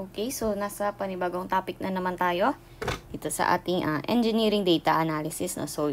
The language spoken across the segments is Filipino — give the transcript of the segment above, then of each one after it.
Okay, so nasa panibagong topic na naman tayo dito sa ating uh, engineering data analysis. No? So,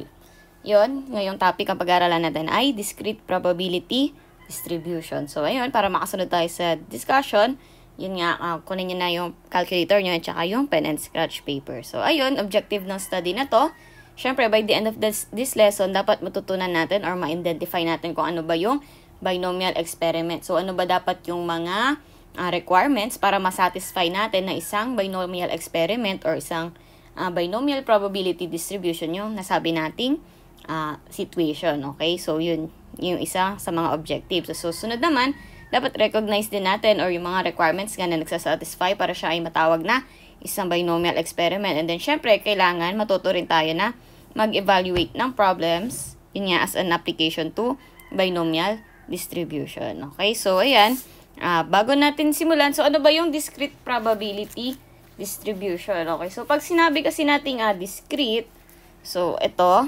yon ngayong topic ang pag-aaralan natin ay discrete probability distribution. So, ayun, para makasunod tayo sa discussion, yun nga, uh, kunin nyo na yung calculator nyo at saka yung pen and scratch paper. So, ayun, objective ng study na to. syempre, by the end of this, this lesson, dapat matutunan natin or ma-identify natin kung ano ba yung binomial experiment. So, ano ba dapat yung mga uh, requirements para masatisfy natin na isang binomial experiment or isang uh, binomial probability distribution yung nasabi nating uh, situation. Okay? So, yun yung isa sa mga objectives. So, sunod naman, dapat recognize din natin or yung mga requirements nga na nagsasatisfy para siya ay matawag na isang binomial experiment. And then, syempre, kailangan matuto rin tayo na mag-evaluate ng problems, yun nga, as an application to binomial distribution. Okay? So, ayan. Ah, bago natin simulan, so ano ba yung discrete probability distribution? Okay, so pag sinabi kasi nating ah, discrete, so ito,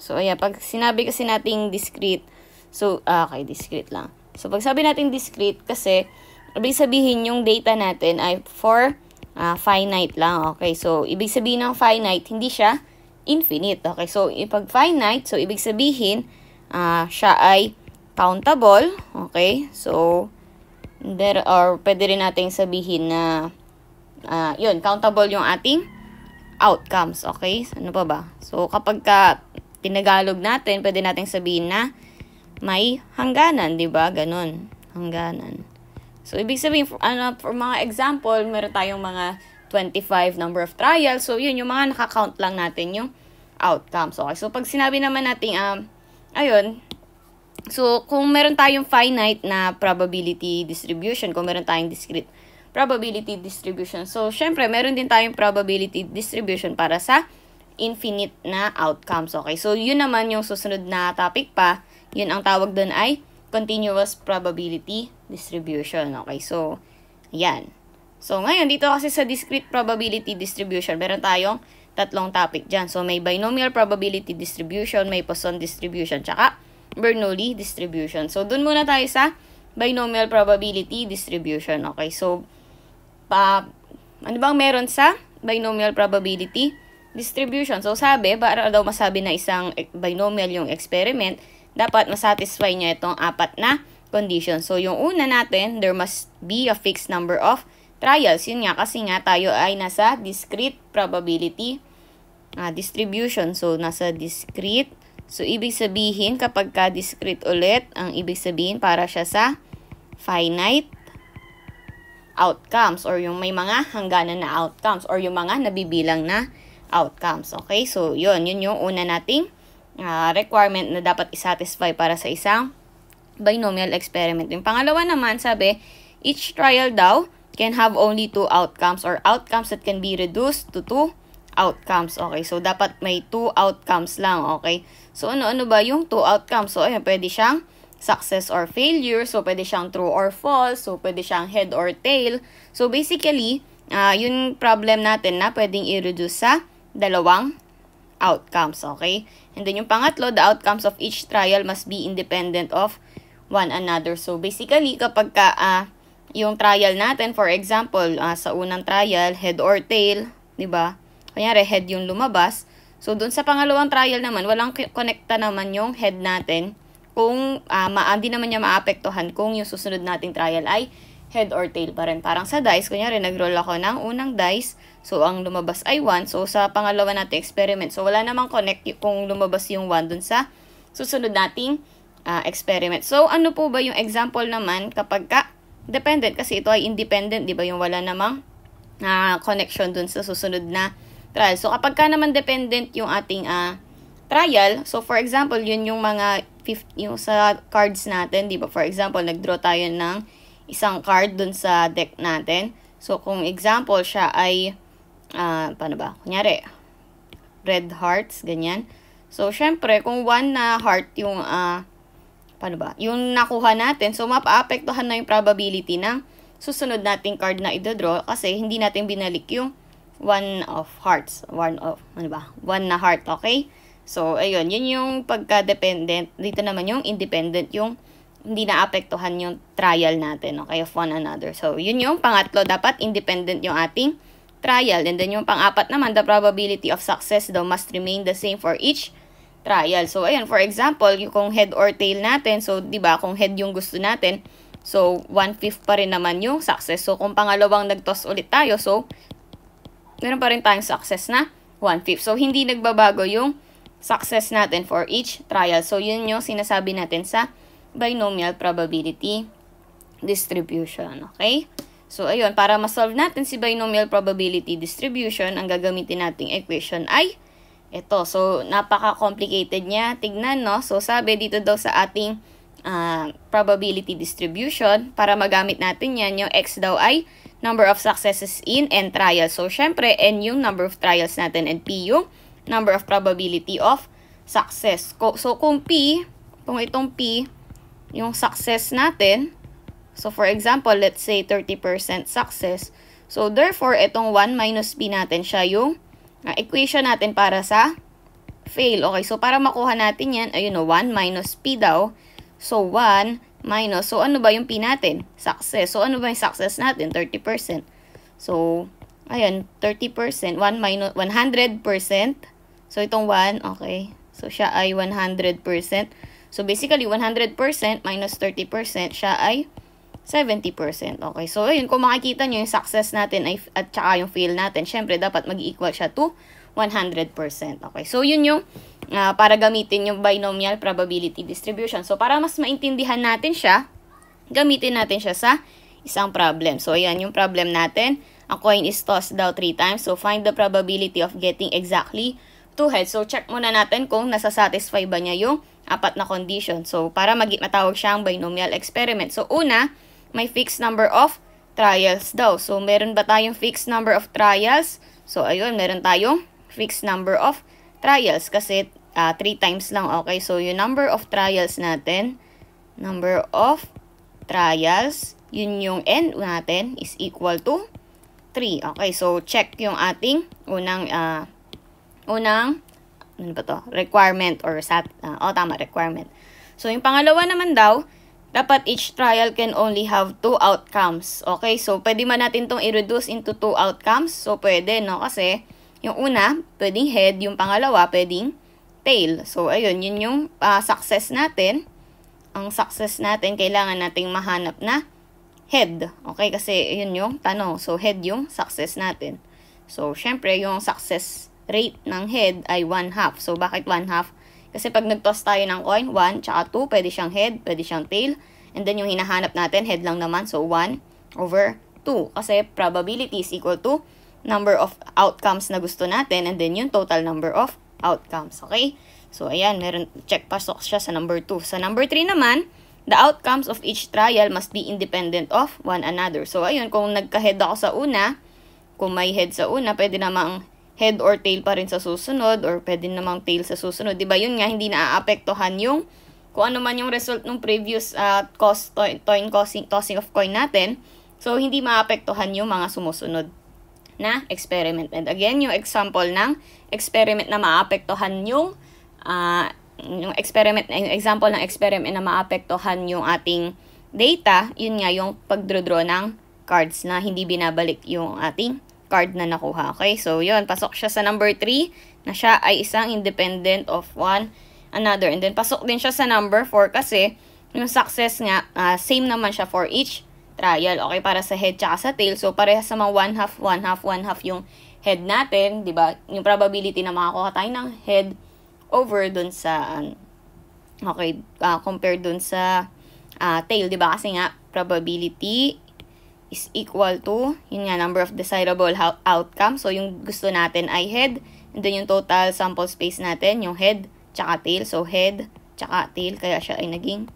so ayan, pag sinabi kasi nating discrete, so ah, okay, discrete lang. So pag sabi nating discrete kasi, ibig sabihin yung data natin ay for ah, finite lang. Okay, so ibig sabihin ng finite, hindi siya infinite. Okay, so pag finite, so ibig sabihin, ah, siya ay countable. Okay, so there or pwede rin nating sabihin na uh, yun, countable yung ating outcomes, okay? Ano pa ba? So, kapag ka tinagalog natin, pwede nating sabihin na may hangganan, di ba? Ganun, hangganan. So, ibig sabihin, for, ano, for mga example, meron tayong mga 25 number of trials. So, yun, yung mga nakaka-count lang natin yung outcomes. Okay, so pag sinabi naman natin, um, ayun, So, kung meron tayong finite na probability distribution, kung meron tayong discrete probability distribution. So, syempre, meron din tayong probability distribution para sa infinite na outcomes. Okay, so yun naman yung susunod na topic pa. Yun ang tawag doon ay continuous probability distribution. Okay, so, yan. So, ngayon, dito kasi sa discrete probability distribution, meron tayong tatlong topic dyan. So, may binomial probability distribution, may Poisson distribution, tsaka Bernoulli distribution. So, dun muna tayo sa binomial probability distribution. Okay, so, pa, ano bang meron sa binomial probability distribution? So, sabi, para daw masabi na isang binomial yung experiment, dapat masatisfy niya itong apat na condition. So, yung una natin, there must be a fixed number of trials. Yun nga, kasi nga tayo ay nasa discrete probability uh, distribution. So, nasa discrete So, ibig sabihin, kapag ka discrete ulit, ang ibig sabihin para siya sa finite outcomes or yung may mga hangganan na outcomes or yung mga nabibilang na outcomes. Okay? So, yun. Yun yung una nating uh, requirement na dapat isatisfy para sa isang binomial experiment. Yung pangalawa naman, sabi, each trial daw can have only two outcomes or outcomes that can be reduced to two outcomes. Okay, so dapat may two outcomes lang. Okay, so ano-ano ba yung two outcomes? So ayan, pwede siyang success or failure. So pwede siyang true or false. So pwede siyang head or tail. So basically, uh, yun problem natin na pwedeng i-reduce sa dalawang outcomes. Okay, and then yung pangatlo, the outcomes of each trial must be independent of one another. So basically, kapag ka... Uh, yung trial natin, for example, uh, sa unang trial, head or tail, 'di ba? Kanyari, head yung lumabas. So, dun sa pangalawang trial naman, walang konekta naman yung head natin kung uh, ma hindi ah, naman niya maapektuhan kung yung susunod nating trial ay head or tail pa rin. Parang sa dice, kunyari, nag-roll ako ng unang dice. So, ang lumabas ay 1. So, sa pangalawa nating experiment. So, wala namang connect kung lumabas yung 1 dun sa susunod nating uh, experiment. So, ano po ba yung example naman kapag ka dependent? Kasi ito ay independent, di ba? Yung wala namang uh, connection dun sa susunod na trial. So, kapag ka naman dependent yung ating uh, trial, so for example, yun yung mga 50, yung sa cards natin, di ba? For example, nag-draw tayo ng isang card dun sa deck natin. So, kung example, siya ay, uh, paano ba? Kunyari, red hearts, ganyan. So, syempre, kung one na heart yung, uh, paano ba? Yung nakuha natin, so mapaapektuhan na yung probability ng susunod nating card na idodraw kasi hindi natin binalik yung One of hearts. One of, ano ba? One na heart, okay? So, ayun. Yun yung pagka-dependent. Dito naman yung independent, yung hindi naapektuhan yung trial natin, okay, of one another. So, yun yung pangatlo. Dapat independent yung ating trial. And then yung pang-apat naman, the probability of success daw must remain the same for each trial. So, ayun, for example, yung kung head or tail natin, so, di ba kung head yung gusto natin, so, one-fifth pa rin naman yung success. So, kung pangalawang nag-toss ulit tayo, so, meron pa rin tayong success na 1/5. So, hindi nagbabago yung success natin for each trial. So, yun yung sinasabi natin sa binomial probability distribution. Okay? So, ayun, para ma-solve natin si binomial probability distribution, ang gagamitin nating equation ay ito. So, napaka-complicated niya. Tignan, no? So, sabi dito daw sa ating uh, probability distribution, para magamit natin yan, yung x daw ay number of successes in and trials. So, syempre, N yung number of trials natin and P yung number of probability of success. So, kung P, kung itong P, yung success natin, so for example, let's say 30% success. So, therefore, itong 1 minus P natin, siya yung uh, equation natin para sa fail. Okay, so para makuha natin yan, ayun o, 1 minus P daw. So, 1 minus. So, ano ba yung P natin? Success. So, ano ba yung success natin? 30%. So, ayan, 30%. 1 minus, 100%. So, itong 1, okay. So, siya ay 100%. So, basically, 100% minus 30%, siya ay 70%. Okay. So, ayun, kung makikita nyo yung success natin ay, at saka yung fail natin, syempre, dapat mag-equal siya to 100%. Okay. So, yun yung uh, para gamitin yung binomial probability distribution. So, para mas maintindihan natin siya, gamitin natin siya sa isang problem. So, ayan yung problem natin. A coin is tossed daw 3 times. So, find the probability of getting exactly 2 heads. So, check muna natin kung nasasatisfy ba niya yung apat na condition. So, para mag matawag siyang binomial experiment. So, una, may fixed number of trials daw. So, meron ba tayong fixed number of trials? So, ayun, meron tayong fixed number of trials kasi uh, ah, 3 times lang. Okay, so yung number of trials natin, number of trials, yun yung n natin is equal to 3. Okay, so check yung ating unang, uh, unang, ano ba to? Requirement or sat, uh, oh tama, requirement. So yung pangalawa naman daw, dapat each trial can only have two outcomes. Okay, so pwede man natin tong i-reduce into two outcomes. So pwede, no? Kasi yung una, pwedeng head, yung pangalawa, pwedeng tail. So, ayun, yun yung uh, success natin. Ang success natin, kailangan nating mahanap na head. Okay, kasi yun yung tanong. So, head yung success natin. So, syempre, yung success rate ng head ay 1 half. So, bakit 1 half? Kasi pag nagtoss tayo ng coin, 1, tsaka 2, pwede siyang head, pwede siyang tail. And then, yung hinahanap natin, head lang naman. So, 1 over 2. Kasi probability is equal to number of outcomes na gusto natin and then yung total number of outcomes. Okay? So, ayan, meron, check pasok siya sa number 2. Sa number 3 naman, the outcomes of each trial must be independent of one another. So, ayun, kung nagka-head ako sa una, kung may head sa una, pwede namang head or tail pa rin sa susunod or pwede namang tail sa susunod. Diba, yun nga, hindi naaapektuhan yung kung ano man yung result ng previous uh, ah, cost, coin, tossing, tossing of coin natin. So, hindi maapektuhan yung mga sumusunod na experiment. And again, yung example ng experiment na maapektuhan yung uh, yung experiment yung example ng experiment na maapektuhan yung ating data, yun nga yung pagdraw ng cards na hindi binabalik yung ating card na nakuha. Okay? So, yun. Pasok siya sa number 3 na siya ay isang independent of one another. And then, pasok din siya sa number 4 kasi yung success nga, uh, same naman siya for each trial. Okay, para sa head tsaka sa tail. So, parehas sa mga 1 half, 1 half, 1 half yung head natin, di ba? Yung probability na makakuha tayo ng head over dun sa, okay, uh, compared dun sa uh, tail, di ba? Kasi nga, probability is equal to, yun nga, number of desirable outcome. So, yung gusto natin ay head, and then yung total sample space natin, yung head, tsaka tail. So, head, tsaka tail, kaya siya ay naging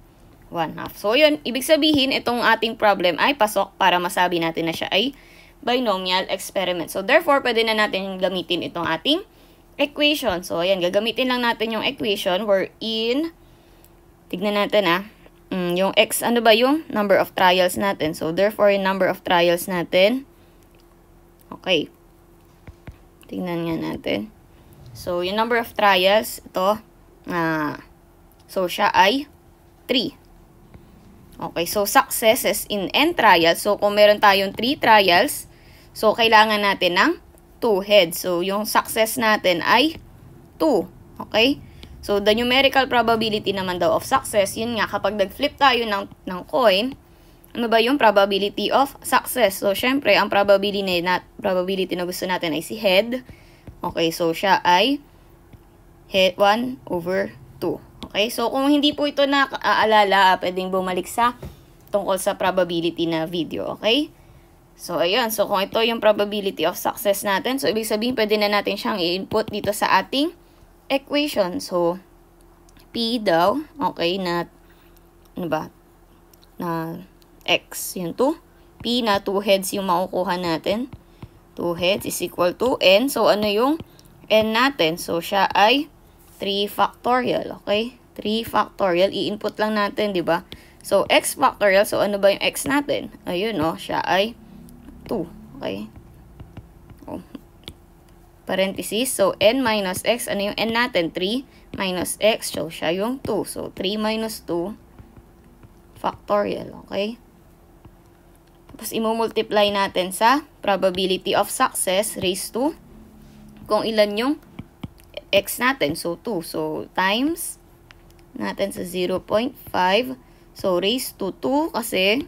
1 half. So, yun, ibig sabihin, itong ating problem ay pasok para masabi natin na siya ay binomial experiment. So, therefore, pwede na natin gamitin itong ating equation. So, ayan, gagamitin lang natin yung equation wherein, tignan natin ah, mm, yung x, ano ba yung number of trials natin. So, therefore, yung number of trials natin, okay, tignan nga natin. So, yung number of trials, ito, ah, so, siya ay 3. Okay, so successes in n trials. So kung meron tayong 3 trials, so kailangan natin ng 2 heads. So yung success natin ay 2. Okay? So the numerical probability naman daw of success, yun nga kapag nag-flip tayo ng, ng coin, ano ba yung probability of success? So syempre, ang probability na, na, probability na gusto natin ay si head. Okay, so siya ay head 1 over 2. Okay? So, kung hindi po ito naaalala, ah, pwedeng bumalik sa tungkol sa probability na video. Okay? So, ayun. So, kung ito yung probability of success natin, so, ibig sabihin, pwede na natin siyang i-input dito sa ating equation. So, P daw, okay, na, ano ba, na X, yun to. P na 2 heads yung makukuha natin. 2 heads is equal to N. So, ano yung N natin? So, siya ay 3 factorial, okay? 3 factorial, i-input lang natin, di ba? So, x factorial, so ano ba yung x natin? Ayun, no? Oh, siya ay 2. Okay? Oh. Parenthesis. So, n minus x, ano yung n natin? 3 minus x, so siya yung 2. So, 3 minus 2 factorial, okay? Tapos, imumultiply natin sa probability of success raised to kung ilan yung x natin. So, 2. So, times natin sa 0.5. So, raise to 2 kasi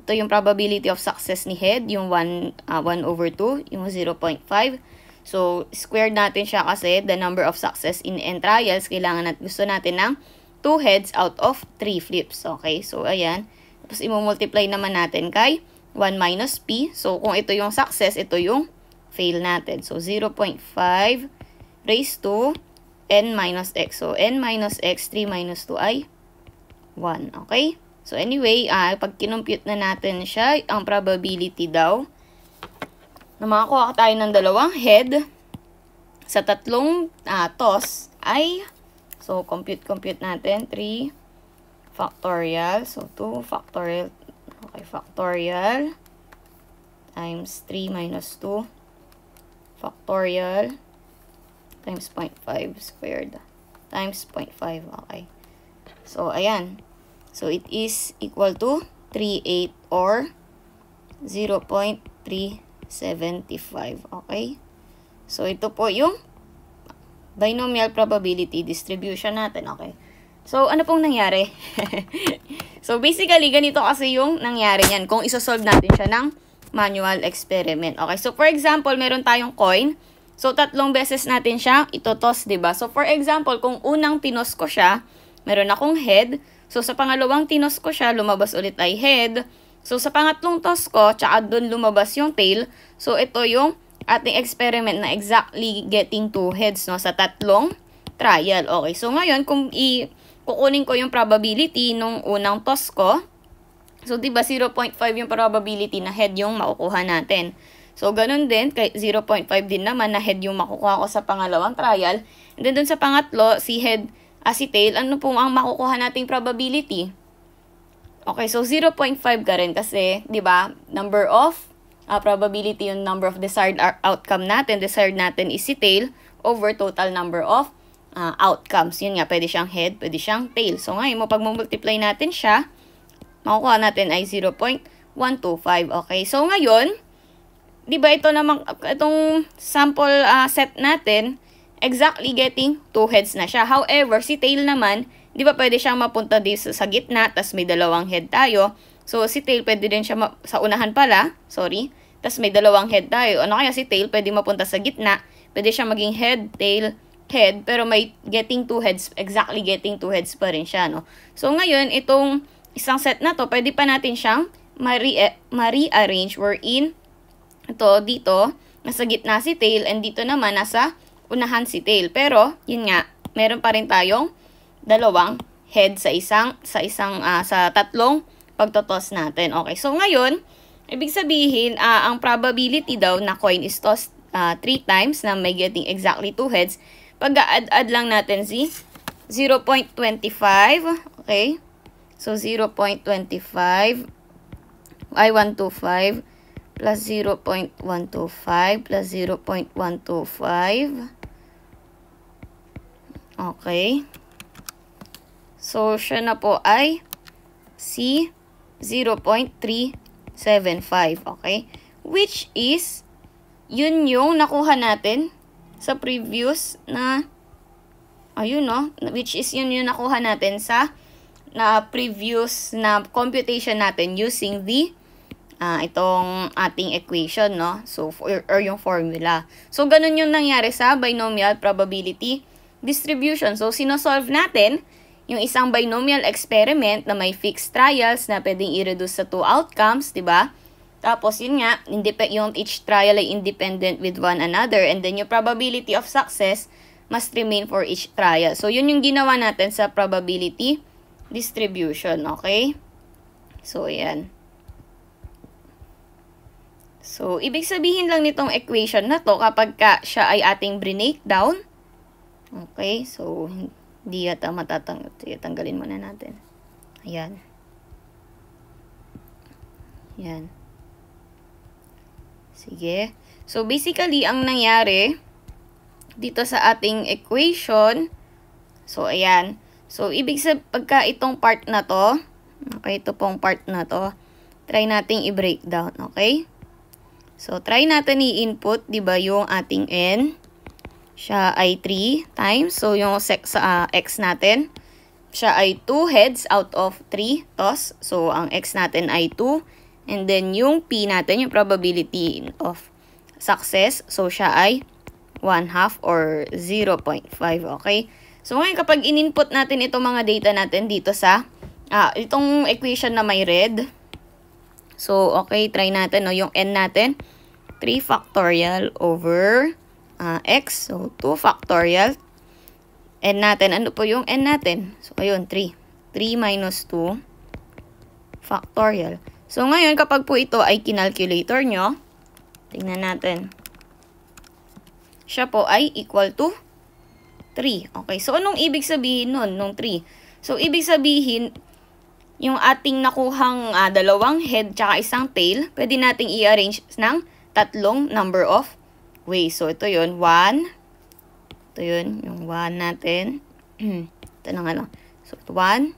ito yung probability of success ni head, yung 1, uh, 1 over 2, yung 0.5. So, squared natin siya kasi the number of success in n trials, kailangan natin, gusto natin ng 2 heads out of 3 flips. Okay, so ayan. Tapos, imumultiply naman natin kay 1 minus p. So, kung ito yung success, ito yung fail natin. So, 0.5 raised to n minus x. So, n minus x, 3 minus 2 ay 1. Okay? So, anyway, ah, pag kinompute na natin siya, ang probability daw na makakuha tayo ng dalawang head sa tatlong ah, toss ay, so, compute-compute natin, 3 factorial. So, 2 factorial. Okay, factorial times 3 minus 2 factorial times 0.5 squared times 0.5. Okay. So, ayan. So, it is equal to 38 or 0.375. Okay? So, ito po yung binomial probability distribution natin. Okay? So, ano pong nangyari? so, basically, ganito kasi yung nangyari niyan kung isosolve natin siya ng manual experiment. Okay? So, for example, meron tayong coin So, tatlong beses natin siyang di ba So, for example, kung unang tinos ko siya, meron akong head. So, sa pangalawang tinos ko siya, lumabas ulit ay head. So, sa pangatlong toss ko, tsaka doon lumabas yung tail. So, ito yung ating experiment na exactly getting two heads no, sa tatlong trial. Okay, so ngayon, kung i kukunin ko yung probability nung unang toss ko, so, di ba 0.5 yung probability na head yung makukuha natin. So, ganun din, 0.5 din naman na head yung makukuha ko sa pangalawang trial. And then, dun sa pangatlo, si head as si tail, ano po ang makukuha nating probability? Okay, so 0.5 ka rin kasi, di ba, number of, uh, probability yung number of desired outcome natin, desired natin is si tail over total number of uh, outcomes. Yun nga, pwede siyang head, pwede siyang tail. So, ngayon mo, pag multiply natin siya, makukuha natin ay 0.125. Okay, so ngayon, 'di ba ito naman, itong sample uh, set natin exactly getting two heads na siya. However, si tail naman, 'di ba pwede siyang mapunta dito sa gitna tas may dalawang head tayo. So si tail pwede din siya sa unahan pala, sorry. Tas may dalawang head tayo. Ano kaya si tail pwede mapunta sa gitna? Pwede siya maging head, tail, head, pero may getting two heads, exactly getting two heads pa rin siya, no? So, ngayon, itong isang set na to, pwede pa natin siyang ma-rearrange ma wherein ito, dito, nasa gitna si tail and dito naman nasa unahan si tail. Pero, yun nga, meron pa rin tayong dalawang head sa isang sa isang uh, sa tatlong pagtotoss natin. Okay. So ngayon, ibig sabihin uh, ang probability daw na coin is tossed 3 uh, ah, times na may getting exactly two heads. Pag-add-add lang natin si 0.25, okay? So 0.25 ay 125 plus 0.125 plus 0.125. Okay. So, siya na po ay C 0.375. Okay? Which is, yun yung nakuha natin sa previous na, ayun no, which is yun yung nakuha natin sa na previous na computation natin using the uh, itong ating equation, no? So, or, or yung formula. So, ganun yung nangyari sa binomial probability distribution. So, sino-solve natin yung isang binomial experiment na may fixed trials na pwedeng i-reduce sa two outcomes, di ba? Tapos, yun nga, yung each trial ay independent with one another and then yung probability of success must remain for each trial. So, yun yung ginawa natin sa probability distribution, okay? So, yan. So, ibig sabihin lang nitong equation na to kapag ka siya ay ating break down. Okay, so hindi yata matatanggal. tanggalin muna natin. Ayan. Ayan. Sige. So, basically, ang nangyari dito sa ating equation, so, ayan. So, ibig sabihin, pagka itong part na to, okay, ito pong part na to, try nating i-breakdown, okay? So, try natin i-input, di ba, yung ating n. Siya ay 3 times. So, yung sex, uh, ah, x natin, siya ay 2 heads out of 3 toss. So, ang x natin ay 2. And then, yung p natin, yung probability of success. So, siya ay 1 half or 0.5, okay? So, ngayon, kapag in-input natin itong mga data natin dito sa, ah, itong equation na may red, So, okay, try natin, no? Yung n natin, 3 factorial over uh, x. So, 2 factorial. n natin, ano po yung n natin? So, ayun, 3. 3 minus 2 factorial. So, ngayon, kapag po ito ay kinalculator nyo, tingnan natin. Siya po ay equal to 3. Okay, so anong ibig sabihin nun, nung 3? So, ibig sabihin, yung ating nakuhang uh, dalawang head tsaka isang tail, pwede nating i-arrange ng tatlong number of ways. So, ito yun. 1. Ito yun. Yung 1 natin. ito na nga lang. So, 1,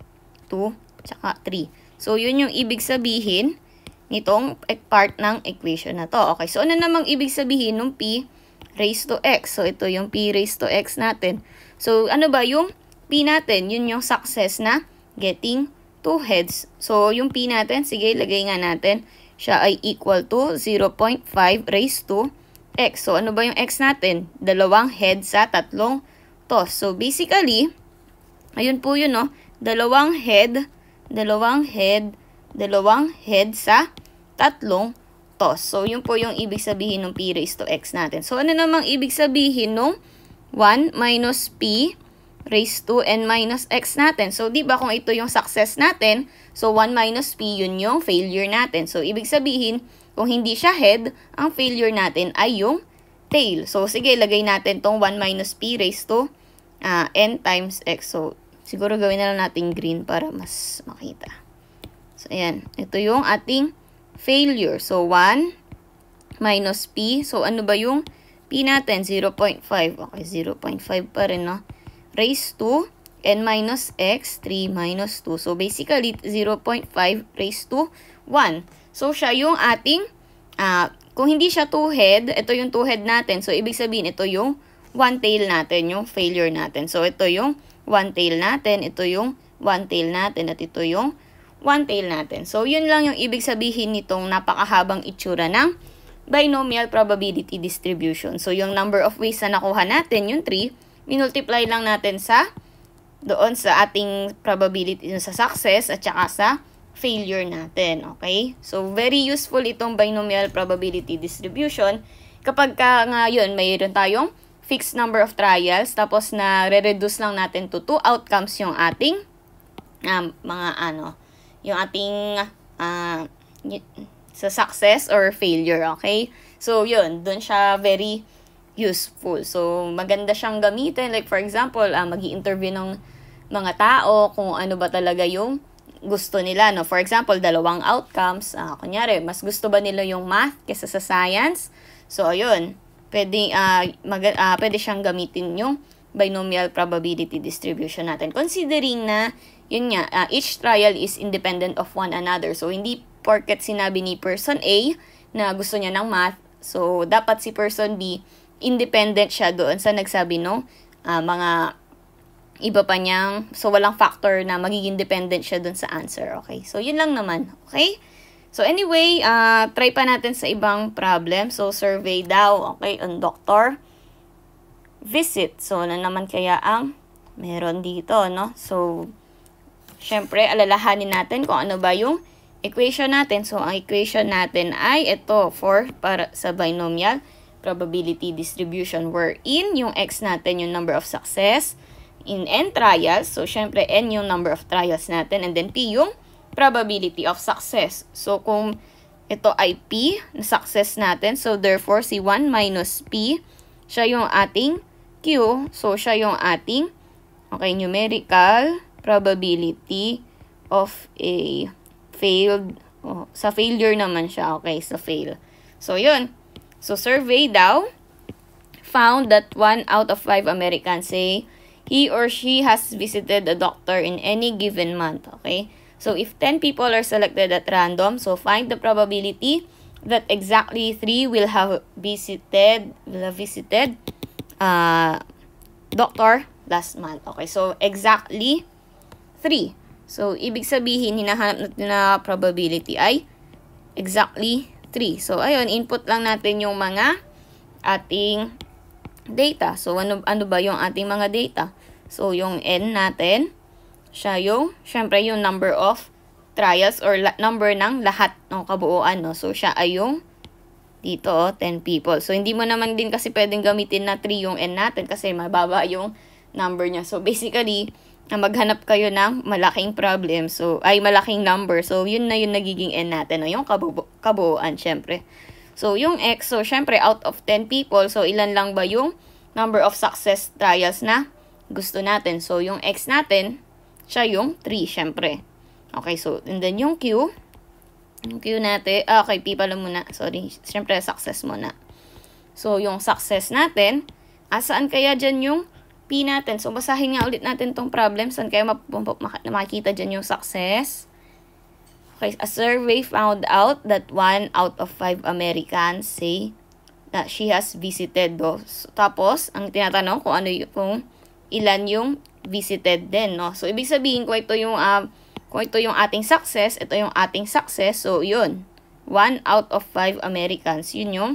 2, tsaka 3. So, yun yung ibig sabihin nitong e, part ng equation na to. Okay. So, ano namang ibig sabihin ng p raised to x? So, ito yung p raised to x natin. So, ano ba yung p natin? Yun yung success na getting two heads. So, yung P natin, sige, lagay nga natin, siya ay equal to 0.5 raised to x. So, ano ba yung x natin? Dalawang head sa tatlong toss. So, basically, ayun po yun, no? Dalawang head, dalawang head, dalawang head sa tatlong toss. So, yun po yung ibig sabihin ng P raised to x natin. So, ano namang ibig sabihin ng 1 minus P raise to n minus x natin. So, di ba kung ito yung success natin, so 1 minus p yun yung failure natin. So, ibig sabihin, kung hindi siya head, ang failure natin ay yung tail. So, sige, lagay natin tong 1 minus p raise to uh, n times x. So, siguro gawin na lang natin green para mas makita. So, ayan. Ito yung ating failure. So, 1 minus p. So, ano ba yung p natin? 0.5. Okay, 0.5 pa rin, no? raised to n minus x, 3 minus 2. So, basically, 0.5 raised to 1. So, siya yung ating, uh, kung hindi siya two-head, ito yung two-head natin. So, ibig sabihin, ito yung one-tail natin, yung failure natin. So, ito yung one-tail natin, ito yung one-tail natin, at ito yung one-tail natin. So, yun lang yung ibig sabihin nitong napakahabang itsura ng binomial probability distribution. So, yung number of ways na nakuha natin, yung 3, minultiply lang natin sa doon sa ating probability sa success at saka sa failure natin. Okay? So, very useful itong binomial probability distribution kapag ka ngayon mayroon tayong fixed number of trials tapos na re-reduce lang natin to two outcomes yung ating um, mga ano, yung ating uh, sa success or failure, okay? So, yun, Doon siya very useful. So, maganda siyang gamitin. Like, for example, uh, ah, mag interview ng mga tao kung ano ba talaga yung gusto nila. No? For example, dalawang outcomes. Uh, kunyari, mas gusto ba nila yung math kesa sa science? So, ayun. Pwede, uh, mag, uh, pwede siyang gamitin yung binomial probability distribution natin. Considering na, yun nga, uh, each trial is independent of one another. So, hindi porket sinabi ni person A na gusto niya ng math. So, dapat si person B independent siya doon sa nagsabi no uh, mga iba pa niyang so walang factor na magiging dependent siya doon sa answer okay so yun lang naman okay So anyway, uh, try pa natin sa ibang problem. So survey daw, okay, on doctor visit. So ano naman kaya ang meron dito, no? So syempre alalahanin natin kung ano ba yung equation natin. So ang equation natin ay ito for para sa binomial probability distribution wherein yung X natin yung number of success in N trials. So, syempre, N yung number of trials natin and then P yung probability of success. So, kung ito ay P na success natin, so therefore, si 1 minus P, siya yung ating Q. So, siya yung ating, okay, numerical probability of a failed, oh, sa failure naman siya, okay, sa fail. So, yun. So, survey daw found that 1 out of 5 Americans say he or she has visited a doctor in any given month. Okay? So, if 10 people are selected at random, so find the probability that exactly 3 will have visited, will have visited uh, doctor last month. Okay, so exactly 3. So, ibig sabihin, hinahanap natin na probability ay exactly 3. So, ayun, input lang natin yung mga ating data. So, ano, ano ba yung ating mga data? So, yung n natin, siya yung, syempre, yung number of trials or number ng lahat ng kabuuan. No? So, siya ay yung dito, oh, 10 people. So, hindi mo naman din kasi pwedeng gamitin na 3 yung n natin kasi mababa yung number niya. So, basically, na maghanap kayo ng malaking problem. So, ay malaking number. So, yun na yung nagiging n natin. No? Yung kabu kabuuan, syempre. So, yung x, so syempre, out of 10 people, so ilan lang ba yung number of success trials na gusto natin? So, yung x natin, siya yung 3, syempre. Okay, so, and then yung q, yung Q natin, ah, okay, P pala muna. Sorry. syempre, success muna. So, yung success natin, asaan kaya dyan yung P natin. So, basahin nga ulit natin tong problem. Saan kayo makikita dyan yung success? Okay, a survey found out that one out of five Americans say that she has visited those. Tapos, ang tinatanong kung ano yung, kung ilan yung visited din, no? So, ibig sabihin, kung ito yung, uh, kung ito yung ating success, ito yung ating success, so, yun. One out of five Americans, yun yung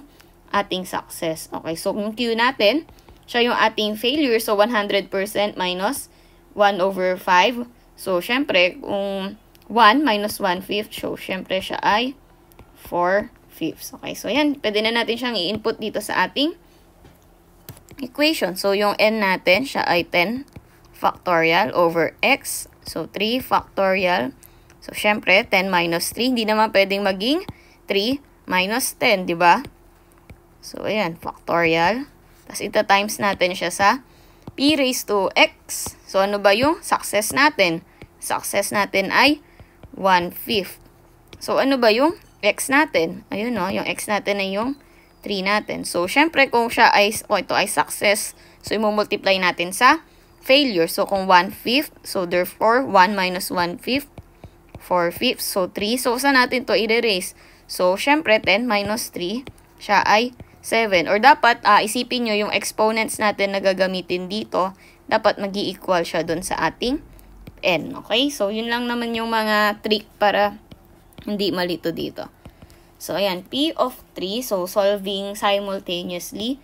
ating success. Okay, so, yung Q natin, siya yung ating failure. So, 100% minus 1 over 5. So, syempre, kung 1 minus 1 fifth, so, syempre, siya ay 4 fifths. Okay, so, yan. Pwede na natin siyang i-input dito sa ating equation. So, yung n natin, siya ay 10 factorial over x. So, 3 factorial. So, syempre, 10 minus 3. Hindi naman pwedeng maging 3 minus 10, di ba? So, ayan, factorial. Tapos ita-times natin siya sa p raised to x. So, ano ba yung success natin? Success natin ay 1/5. So, ano ba yung x natin? Ayun, no? Yung x natin ay yung 3 natin. So, syempre, kung siya ay, o oh, ito ay success, so, i-multiply natin sa failure. So, kung 1/5, so, therefore, 1 minus 1/5, 4/5, so, 3. So, saan natin to i raise So, syempre, 10 minus 3, siya ay 7. Or dapat uh, isipin nyo yung exponents natin na gagamitin dito, dapat mag equal siya dun sa ating n. Okay? So, yun lang naman yung mga trick para hindi malito dito. So, ayan, P of 3. So, solving simultaneously.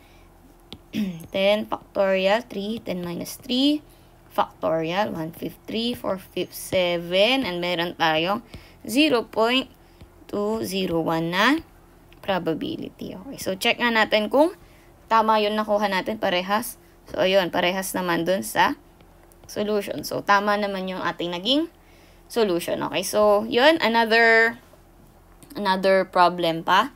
10 factorial, 3, 10 minus 3 factorial, 1 fifth 3, 4 fifth 7, and meron tayong 0.201 na probability. Okay, so check nga natin kung tama yun nakuha natin parehas. So, ayun, parehas naman dun sa solution. So, tama naman yung ating naging solution. Okay, so, yun, another, another problem pa.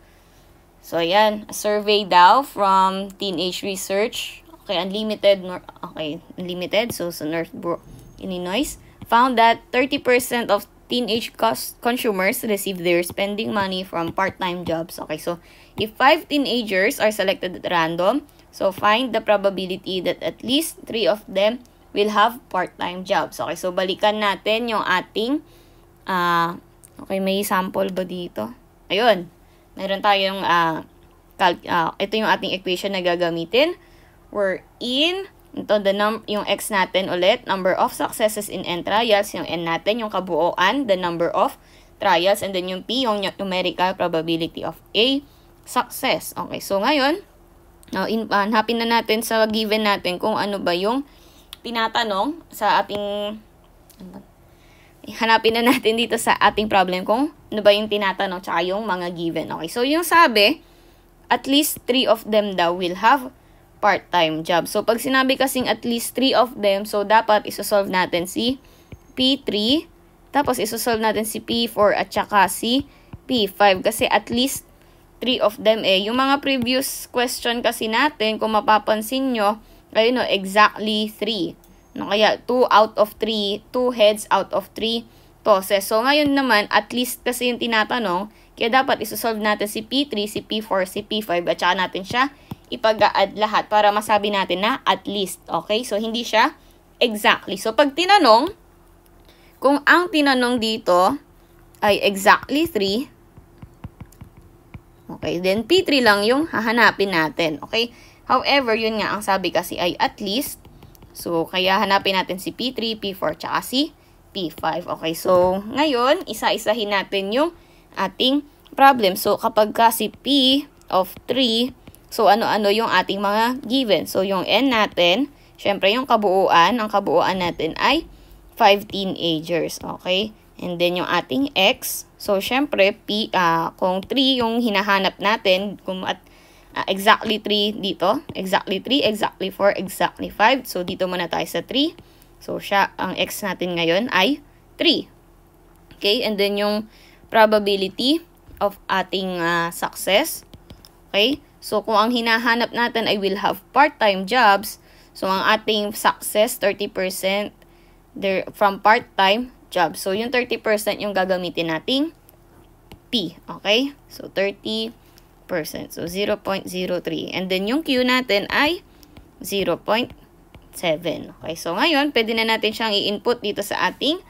So, ayan, a survey daw from Teenage Research. Okay, unlimited, okay, unlimited, so sa Northbrook, Illinois, found that 30% of teenage consumers receive their spending money from part-time jobs. Okay, so if five teenagers are selected at random, so find the probability that at least three of them will have part-time jobs. Okay, so balikan natin yung ating, uh, okay, may sample ba dito? Ayun, meron tayong, uh, cal uh, ito yung ating equation na gagamitin, in... Ito, the num yung x natin ulit, number of successes in n trials. Yung n natin, yung kabuoan, the number of trials. And then yung p, yung numerical probability of a success. Okay, so ngayon, uh, in, uh, hanapin na natin sa given natin kung ano ba yung tinatanong sa ating... Ano hanapin na natin dito sa ating problem kung ano ba yung tinatanong tsaka yung mga given. Okay, so yung sabi, at least three of them daw will have part-time job. So, pag sinabi kasing at least 3 of them, so dapat isosolve natin si P3, tapos isosolve natin si P4 at saka si P5 kasi at least 3 of them eh. Yung mga previous question kasi natin, kung mapapansin nyo, ayun no, exactly 3. No, kaya 2 out of 3, 2 heads out of 3 toses. So, ngayon naman, at least kasi yung tinatanong, kaya dapat isosolve natin si P3, si P4, si P5, at saka natin siya ipag-add lahat para masabi natin na at least. Okay? So, hindi siya exactly. So, pag tinanong, kung ang tinanong dito ay exactly 3, Okay, then P3 lang yung hahanapin natin. Okay? However, yun nga, ang sabi kasi ay at least. So, kaya hanapin natin si P3, P4, tsaka si P5. Okay, so ngayon, isa-isahin natin yung ating problem. So, kapag ka si P of 3 So, ano-ano yung ating mga given. So, yung n natin, syempre yung kabuuan, ang kabuuan natin ay 5 teenagers. Okay? And then, yung ating x. So, syempre, p, uh, kung 3 yung hinahanap natin, kung at uh, exactly 3 dito, exactly 3, exactly 4, exactly 5. So, dito muna tayo sa 3. So, siya, ang x natin ngayon ay 3. Okay? And then, yung probability of ating uh, success. Okay? So, kung ang hinahanap natin ay will have part-time jobs, so ang ating success, 30% there, from part-time job. So, yung 30% yung gagamitin nating P. Okay? So, 30%. So, 0.03. And then, yung Q natin ay 0.7. Okay? So, ngayon, pwede na natin siyang i-input dito sa ating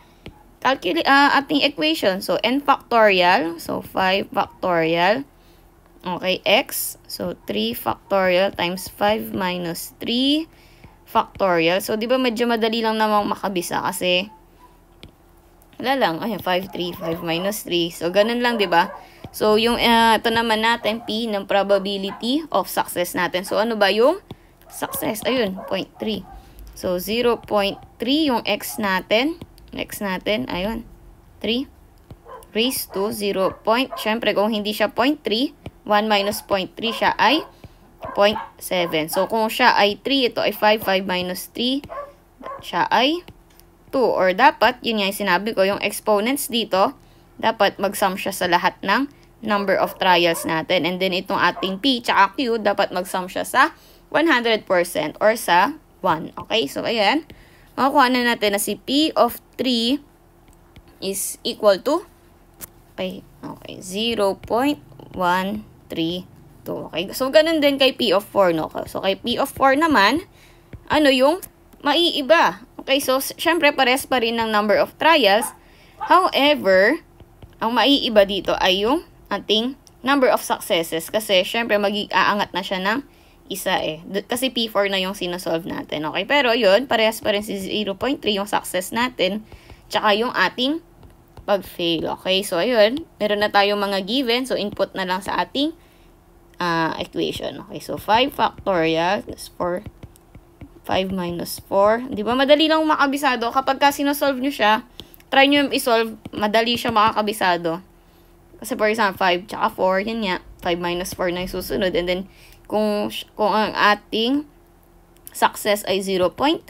calculate uh, ah, ating equation. So, n factorial. So, 5 factorial Okay, x. So, 3 factorial times 5 minus 3 factorial. So, di ba medyo madali lang namang makabisa kasi wala lang. Ayan, 5, 3, 5 minus 3. So, ganun lang, di ba? So, yung, uh, ito naman natin, P ng probability of success natin. So, ano ba yung success? Ayun, 0.3. So, 0.3 yung x natin. X natin, ayun, 3 raised to 0. Point, syempre, kung hindi siya 0.3, 1 minus 0.3 siya ay 0.7. So, kung siya ay 3, ito ay 5. 5 minus 3, siya ay 2. Or dapat, yun nga yung sinabi ko, yung exponents dito, dapat mag-sum siya sa lahat ng number of trials natin. And then, itong ating P tsaka Q, dapat mag-sum siya sa 100% or sa 1. Okay? So, ayan. Makukuha na natin na si P of 3 is equal to okay, okay, 0.1 3, 2. Okay? So, ganun din kay P of 4, no? So, kay P of 4 naman, ano yung maiiba? Okay, so, syempre, pares pa rin ng number of trials. However, ang maiiba dito ay yung ating number of successes. Kasi, syempre, mag-aangat na siya ng isa eh. Kasi P4 na yung sinosolve natin. Okay, pero yun, parehas pa rin si 0.3 yung success natin. Tsaka yung ating pag-fail. Okay, so ayun, meron na tayong mga given. So, input na lang sa ating uh, equation. Okay, so 5 factorial is 4. 5 minus 4. Di ba, madali lang makabisado. Kapag ka sinosolve nyo siya, try nyo i-solve, madali siya makakabisado. Kasi for example, 5 tsaka 4, yan nga. 5 minus 4 na yung susunod. And then, kung, kung ang ating success ay 0.3,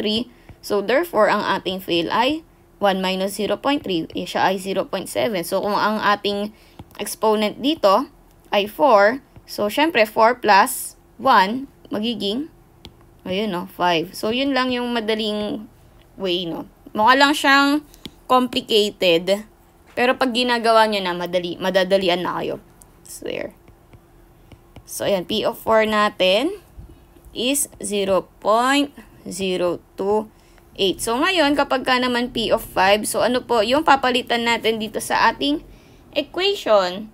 so therefore, ang ating fail ay 1 minus 0.3, eh, siya ay 0.7. So, kung ang ating exponent dito ay 4, so, syempre, 4 plus 1 magiging, ayun, no, 5. So, yun lang yung madaling way, no. Mukha lang siyang complicated, pero pag ginagawa nyo na, madali, madadalian na kayo. Swear. So, ayan, P of 4 natin is 0.02 8. So, ngayon, kapag ka naman P of 5, so ano po yung papalitan natin dito sa ating equation?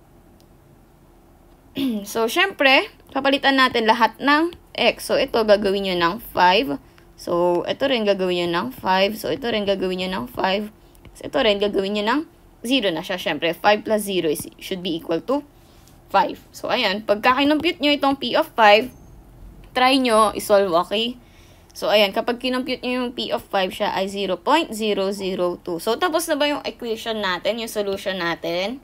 so, syempre, papalitan natin lahat ng x. So, ito gagawin nyo ng 5. So, ito rin gagawin nyo ng 5. So, ito rin gagawin nyo ng 5. So, ito rin gagawin nyo ng 0 na siya. Syempre, 5 plus 0 is, should be equal to 5. So, ayan. Pagka kinompute nyo itong P of 5, try nyo isolve, okay? So, ayan, kapag kinompute nyo yung P of 5, siya ay 0.002. So, tapos na ba yung equation natin, yung solution natin?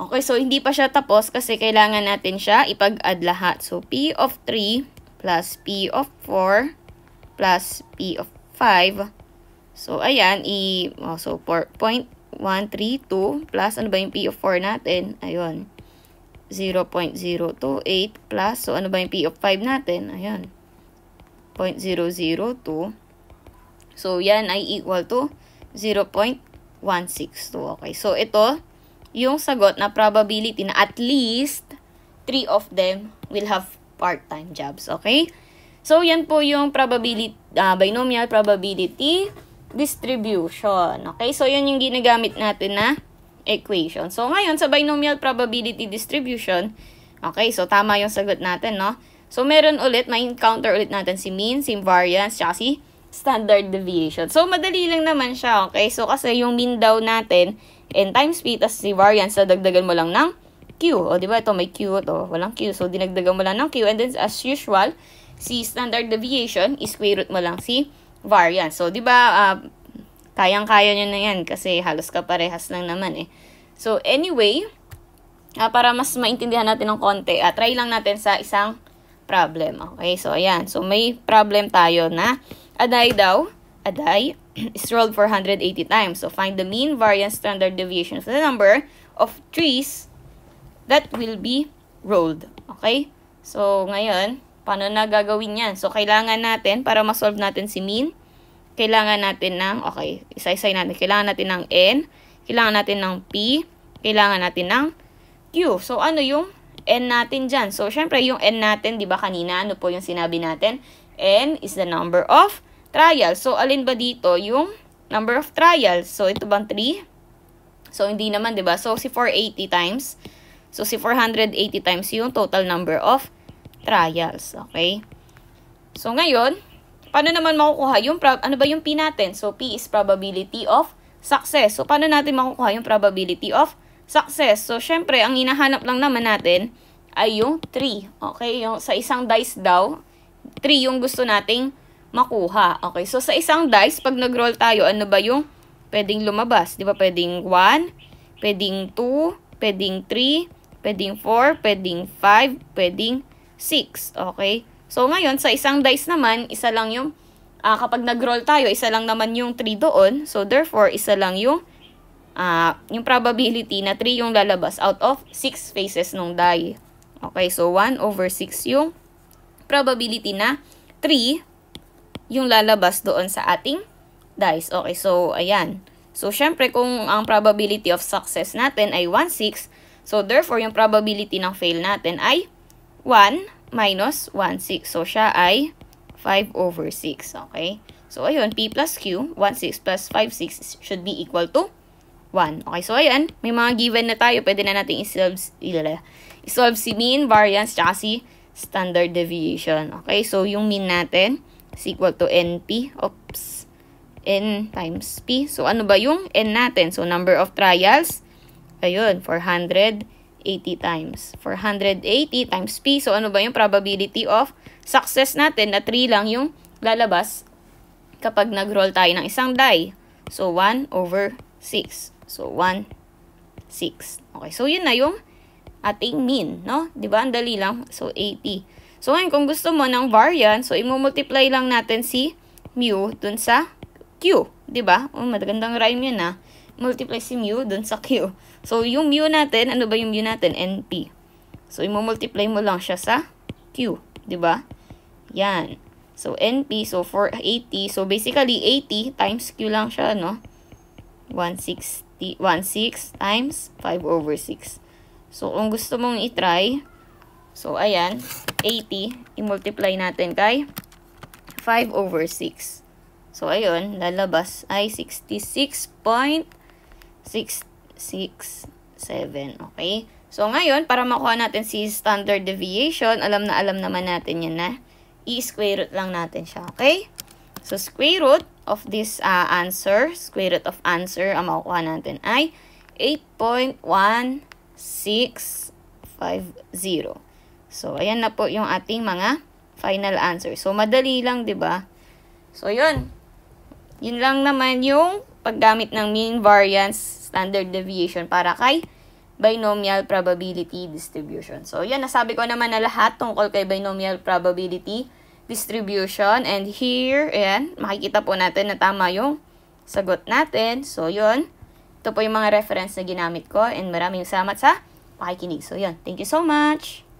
Okay, so hindi pa siya tapos kasi kailangan natin siya ipag-add lahat. So, P of 3 plus P of 4 plus P of 5. So, ayan, i, oh, so 4.132 plus ano ba yung P of 4 natin? Ayun, 0.028 plus, so ano ba yung P of 5 natin? Ayun. 0.002. So, yan ay equal to 0.162. Okay. So, ito, yung sagot na probability na at least 3 of them will have part-time jobs. Okay? So, yan po yung probability, uh, ah, binomial probability distribution. Okay? So, yan yung ginagamit natin na equation. So, ngayon, sa binomial probability distribution, okay, so tama yung sagot natin, no? So, meron ulit, may encounter ulit natin si mean, si variance, tsaka si standard deviation. So, madali lang naman siya, okay? So, kasi yung mean daw natin, n times p, tapos si variance, dadagdagan mo lang ng Q. O, di ba? Ito, may Q to. Walang Q. So, dinagdagan mo lang ng Q. And then, as usual, si standard deviation, square root mo lang si variance. So, di ba, uh, kayang-kaya nyo na yan kasi halos kaparehas lang naman eh. So, anyway, uh, para mas maintindihan natin ng konti, uh, try lang natin sa isang problem. Okay, so ayan. So may problem tayo na aday daw, aday, is rolled 480 times. So find the mean variance standard deviation of the number of trees that will be rolled. Okay? So ngayon, paano na gagawin yan? So kailangan natin, para ma-solve natin si mean, kailangan natin ng, okay, isa-isay natin. Kailangan natin ng N, kailangan natin ng P, kailangan natin ng Q. So, ano yung n natin dyan. So, syempre, yung n natin, di ba kanina, ano po yung sinabi natin? n is the number of trials. So, alin ba dito yung number of trials? So, ito bang 3? So, hindi naman, di ba? So, si 480 times. So, si 480 times yung total number of trials. Okay? So, ngayon, paano naman makukuha yung, ano ba yung P natin? So, P is probability of success. So, paano natin makukuha yung probability of success. So, syempre, ang inahanap lang naman natin ay yung 3. Okay? Yung, sa isang dice daw, 3 yung gusto nating makuha. Okay? So, sa isang dice, pag nag-roll tayo, ano ba yung pwedeng lumabas? Di ba? Pwedeng 1, pwedeng 2, pwedeng 3, pwedeng 4, pwedeng 5, pwedeng 6. Okay? So, ngayon, sa isang dice naman, isa lang yung, uh, kapag nag-roll tayo, isa lang naman yung 3 doon. So, therefore, isa lang yung uh, yung probability na 3 yung lalabas out of 6 faces ng die. Okay, so 1 over 6 yung probability na 3 yung lalabas doon sa ating dice. Okay, so ayan. So, syempre kung ang probability of success natin ay 1/6, so therefore yung probability ng fail natin ay 1 minus 1/6. So, siya ay 5 over 6. Okay? So, ayun, P plus Q, 1/6 plus 5/6 should be equal to 1. Okay, so ayan, may mga given na tayo. Pwede na natin isolve, isolve si mean, variance, tsaka si standard deviation. Okay, so yung mean natin is equal to NP. Oops. N times P. So, ano ba yung N natin? So, number of trials, ayun, 480 times. 480 times P. So, ano ba yung probability of success natin na 3 lang yung lalabas kapag nag-roll tayo ng isang die? So, 1 over 6. So, 1, 6. Okay, so yun na yung ating mean, no? diba? Ang dali lang. So, 80. So, ngayon, kung gusto mo ng variance, so, imumultiply lang natin si mu dun sa q. diba? Oh, magandang rhyme yun, ah. Multiply si mu dun sa q. So, yung mu natin, ano ba yung mu natin? NP. So, imumultiply mo lang siya sa q. diba? Yan. So, NP, so, for 80. So, basically, 80 times q lang siya, no? 160. 16 times 5 over 6. So, kung gusto mong itry, so, ayan, 80, i-multiply natin kay 5 over 6. So, ayun, lalabas ay 66.667, okay? So, ngayon, para makuha natin si standard deviation, alam na alam naman natin yan na, i-square root lang natin siya, okay? So, square root of this uh, answer, square root of answer, ang makukuha natin ay 8.1650. So, ayan na po yung ating mga final answer. So, madali lang, di ba So, yun. Yun lang naman yung paggamit ng mean variance standard deviation para kay binomial probability distribution. So, yun. nasabi ko naman na lahat tungkol kay binomial probability distribution distribution. And here, ayan, makikita po natin na tama yung sagot natin. So, yun. Ito po yung mga reference na ginamit ko. And maraming salamat sa pakikinig. So, yun. Thank you so much!